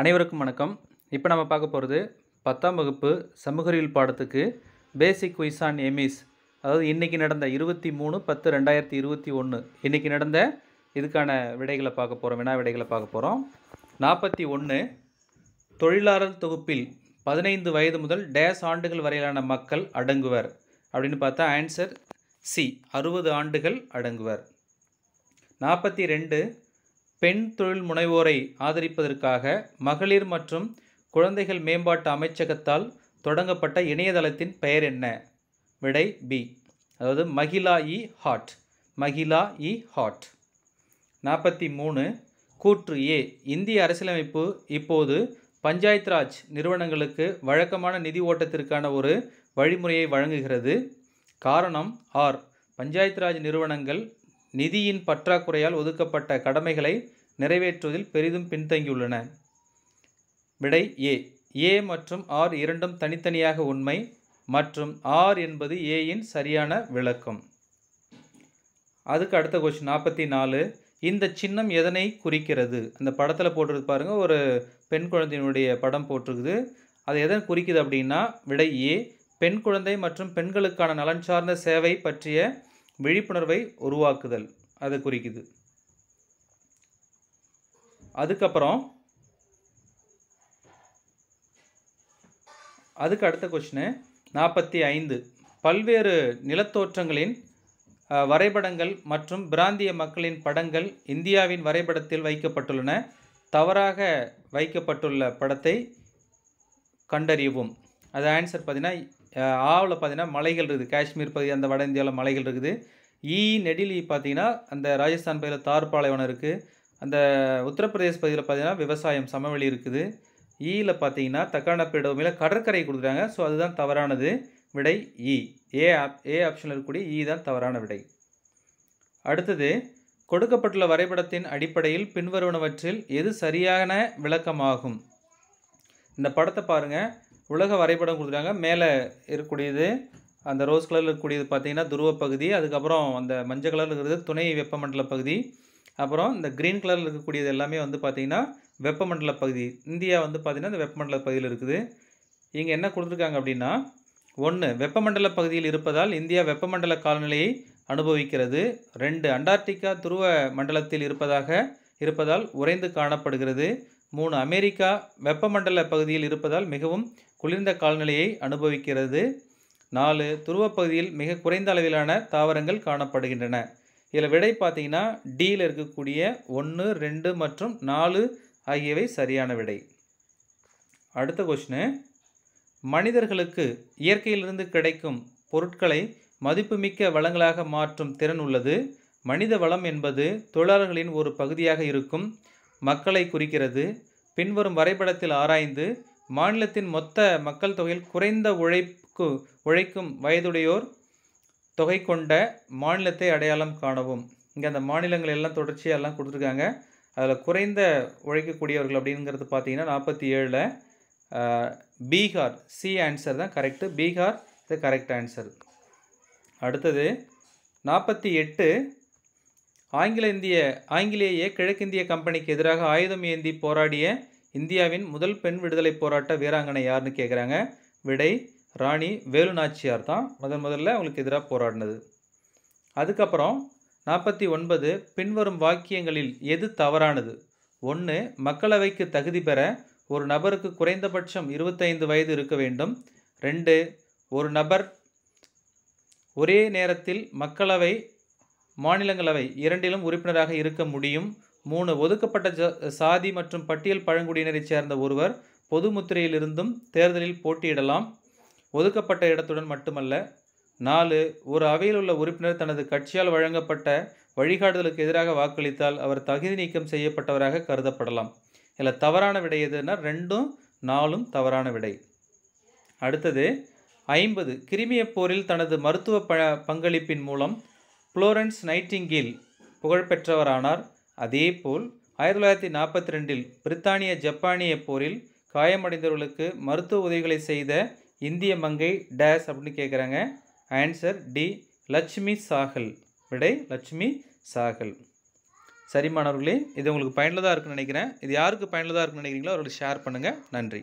அனைவருக்கும் வணக்கம் இப்போ நம்ம பார்க்க போகிறது பத்தாம் வகுப்பு சமூக பாடத்துக்கு பேசிக் குயிஸ் ஆன் எமிஸ் அதாவது இன்றைக்கி நடந்த இருபத்தி மூணு பத்து ரெண்டாயிரத்தி இருபத்தி ஒன்று இன்றைக்கி நடந்த இதுக்கான விடைகளை பார்க்க போகிறோம் வினா விடைகளை பார்க்க போகிறோம் நாற்பத்தி ஒன்று தொழிலாளர் தொகுப்பில் பதினைந்து வயது முதல் டேஸ் ஆண்டுகள் வரையிலான மக்கள் அடங்குவர் அப்படின்னு பார்த்தா ஆன்சர் சி அறுபது ஆண்டுகள் அடங்குவர் நாற்பத்தி ரெண்டு பெண் தொழில் முனைவோரை ஆதரிப்பதற்காக மகளிர் மற்றும் குழந்தைகள் மேம்பாட்டு அமைச்சகத்தால் தொடங்கப்பட்ட இணையதளத்தின் பெயர் என்ன விடை பி அதாவது மகிலா இ ஹாட் மகிலா இ ஹாட் நாற்பத்தி மூணு கூற்று ஏ இந்திய அரசியலமைப்பு இப்போது பஞ்சாயத் ராஜ் நிறுவனங்களுக்கு வழக்கமான நிதி ஓட்டத்திற்கான ஒரு வழிமுறையை வழங்குகிறது காரணம் ஆர் பஞ்சாயத் ராஜ் நிறுவனங்கள் நிதியின் பற்றாக்குறையால் ஒதுக்கப்பட்ட கடமைகளை நிறைவேற்றுவதில் பெரிதும் பின்தங்கியுள்ளன விடை ஏ ஏ மற்றும் ஆர் இரண்டும் தனித்தனியாக உண்மை மற்றும் ஆர் என்பது ஏயின் சரியான விளக்கம் அதுக்கு அடுத்த கொஸ்டின் நாற்பத்தி நாலு இந்த சின்னம் எதனை குறிக்கிறது அந்த படத்தில் போட்டிருக்கு பாருங்கள் ஒரு பெண் குழந்தையினுடைய படம் போட்டிருக்குது அது எதன் குறிக்குது அப்படின்னா விடை ஏ பெண் குழந்தை மற்றும் பெண்களுக்கான நலன் சார்ந்த சேவை பற்றிய விழிப்புணர்வை உருவாக்குதல் அதை குறிக்குது அதுக்கப்புறம் அதுக்கு அடுத்த கொஷினு நாற்பத்தி ஐந்து பல்வேறு நிலத்தோற்றங்களின் வரைபடங்கள் மற்றும் பிராந்திய மக்களின் படங்கள் இந்தியாவின் வரைபடத்தில் வைக்கப்பட்டுள்ளன தவறாக வைக்கப்பட்டுள்ள படத்தை கண்டறியவும் அது ஆன்சர் பார்த்தீங்கன்னா ஆவில் பார்த்தீங்கன்னா மலைகள் இருக்குது காஷ்மீர் பகுதி அந்த வட இந்தியாவில் மலைகள் இருக்குது ஈ நெடிலி பார்த்தீங்கன்னா அந்த ராஜஸ்தான் பகுதியில் தார் பாலைவனம் இருக்குது அந்த உத்தரப்பிரதேஷ் பகுதியில் பார்த்தீங்கன்னா விவசாயம் சமவெளி இருக்குது ஈயில் பார்த்தீங்கன்னா தக்கான மேலே கடற்கரை கொடுக்குறாங்க ஸோ அதுதான் தவறானது விடை இ ஏ ஆப் ஏ ஆப்ஷனில் இருக்கக்கூடிய இ தான் தவறான விடை அடுத்தது கொடுக்கப்பட்டுள்ள வரைபடத்தின் அடிப்படையில் பின்வருவனவற்றில் எது சரியான விளக்கமாகும் இந்த படத்தை பாருங்கள் உலக வரைபடம் கொடுத்துருக்காங்க மேலே இருக்கக்கூடியது அந்த ரோஸ் கலரில் இருக்கக்கூடியது பார்த்தீங்கன்னா துருவ பகுதி அதுக்கப்புறம் அந்த மஞ்சள் கலரில் இருக்கிறது துணை வெப்பமண்டல பகுதி அப்புறம் இந்த க்ரீன் கலரில் இருக்கக்கூடியது எல்லாமே வந்து பார்த்திங்கன்னா வெப்பமண்டல பகுதி இந்தியா வந்து பார்த்திங்கன்னா இந்த வெப்பமண்டல பகுதியில் இருக்குது இங்கே என்ன கொடுத்துருக்காங்க அப்படின்னா ஒன்று வெப்பமண்டல பகுதியில் இருப்பதால் இந்தியா வெப்பமண்டல காலநிலையை அனுபவிக்கிறது ரெண்டு அண்டார்டிகா துருவ மண்டலத்தில் இருப்பதாக இருப்பதால் உறைந்து காணப்படுகிறது மூணு அமெரிக்கா வெப்பமண்டல பகுதியில் இருப்பதால் மிகவும் குளிர்ந்த கால்நிலையை அனுபவிக்கிறது நாலு துருவப்பகுதியில் மிக குறைந்த அளவிலான தாவரங்கள் காணப்படுகின்றன இதில் விடை பார்த்தீங்கன்னா டியில் இருக்கக்கூடிய ஒன்று ரெண்டு மற்றும் நாலு ஆகியவை சரியான விடை அடுத்த கொஷினு மனிதர்களுக்கு இயற்கையிலிருந்து கிடைக்கும் பொருட்களை மதிப்புமிக்க வளங்களாக மாற்றும் திறன் உள்ளது மனித வளம் என்பது தொழிலாளர்களின் ஒரு பகுதியாக இருக்கும் மக்களை குறிக்கிறது பின்வரும் வரைபடத்தில் ஆராய்ந்து மாநிலத்தின் மொத்த மக்கள் தொகையில் குறைந்த உழைப்பு உழைக்கும் வயதுடையோர் தொகை கொண்ட மாநிலத்தை அடையாளம் காணவும் இங்கே அந்த மாநிலங்கள் எல்லாம் தொடர்ச்சியாக எல்லாம் கொடுத்துருக்காங்க அதில் குறைந்த உழைக்கக்கூடியவர்கள் அப்படிங்கிறது பார்த்தீங்கன்னா நாற்பத்தி ஏழில் பீகார் சி ஆன்சர் தான் கரெக்டு பீகார் இது கரெக்ட் ஆன்சர் அடுத்தது நாற்பத்தி எட்டு ஆங்கில இந்திய ஆங்கிலேய கிழக்கிந்திய கம்பெனிக்கு எதிராக ஆயுதம் ஏந்தி போராடிய இந்தியாவின் முதல் பெண் விடுதலை போராட்ட வீராங்கனை யாருன்னு கேட்குறாங்க விடை ராணி வேலு நாச்சியார் தான் முதன் முதல்ல அவங்களுக்கு எதிராக போராடினது அதுக்கப்புறம் நாற்பத்தி ஒன்பது பின்வரும் வாக்கியங்களில் எது தவறானது ஒன்று மக்களவைக்கு தகுதி பெற ஒரு நபருக்கு குறைந்தபட்சம் இருபத்தைந்து வயது இருக்க வேண்டும் ரெண்டு ஒரு நபர் ஒரே நேரத்தில் மக்களவை மாநிலங்களவை இரண்டிலும் உறுப்பினராக இருக்க முடியும் மூணு ஒதுக்கப்பட்ட சாதி மற்றும் பட்டியல் பழங்குடியினரைச் சேர்ந்த ஒருவர் பொது முத்திரையிலிருந்தும் தேர்தலில் போட்டியிடலாம் ஒதுக்கப்பட்ட இடத்துடன் மட்டுமல்ல நாலு ஒரு அவையில் உள்ள உறுப்பினர் தனது கட்சியால் வழங்கப்பட்ட வழிகாட்டுதலுக்கு எதிராக வாக்களித்தால் அவர் தகுதி நீக்கம் செய்யப்பட்டவராக கருதப்படலாம் இதில் தவறான விடை எதுனா ரெண்டும் நாலும் தவறான விடை அடுத்தது ஐம்பது கிருமிய போரில் தனது மருத்துவ ப பங்களிப்பின் மூலம் புளோரன்ஸ் நைட்டிங்கில் புகழ்பெற்றவரானார் அதே போல் ஆயிரத்தி தொள்ளாயிரத்தி நாற்பத்தி ரெண்டில் பிரித்தானிய ஜப்பானிய போரில் காயமடைந்தவர்களுக்கு மருத்துவ உதவிகளை செய்த இந்திய மங்கை டேஸ் அப்படின்னு கேட்குறாங்க ஆன்சர் டி லட்சுமி சாகல் விடை லட்சுமி சாகல் சரி மாணவர்களே இது உங்களுக்கு பயனுள்ளதாக இருக்குன்னு நினைக்கிறேன் இது யாருக்கு பயனுள்ளதாக இருக்குன்னு நினைக்கிறீங்களோ அவர்களுக்கு ஷேர் பண்ணுங்கள் நன்றி